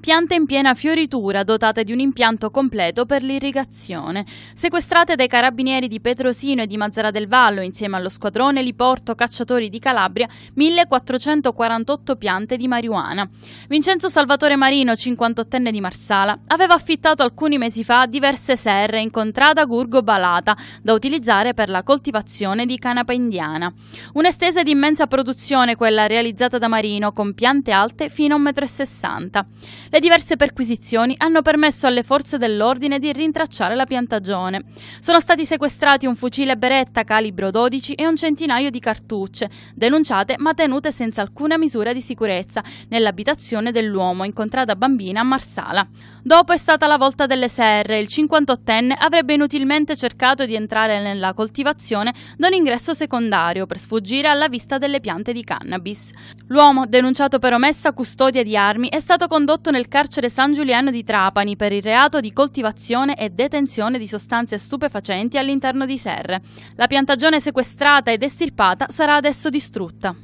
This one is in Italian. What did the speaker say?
piante in piena fioritura dotate di un impianto completo per l'irrigazione. Sequestrate dai carabinieri di Petrosino e di Mazzara del Vallo insieme allo squadrone Liporto Cacciatori di Calabria 1448 piante di marijuana. Vincenzo Salvatore Marino, 58enne di Marsala, aveva affittato alcuni mesi fa diverse serre in contrada Gurgo Balata da utilizzare per la coltivazione di canapa indiana. Un'estesa di immensa produzione quella realizzata da Marino con piante alte fino a 1,60 m. Le diverse perquisizioni hanno permesso alle forze dell'ordine di rintracciare la piantagione. Sono stati sequestrati un fucile Beretta calibro 12 e un centinaio di cartucce, denunciate ma tenute senza alcuna misura di sicurezza, nell'abitazione dell'uomo incontrata bambina a Marsala. Dopo è stata la volta delle serre, il 58enne avrebbe inutilmente cercato di entrare nella coltivazione da un ingresso secondario per sfuggire alla vista delle piante di cannabis. L'uomo, denunciato per omessa custodia di armi, è stato condotto nel nel carcere San Giuliano di Trapani per il reato di coltivazione e detenzione di sostanze stupefacenti all'interno di serre. La piantagione sequestrata ed estirpata sarà adesso distrutta.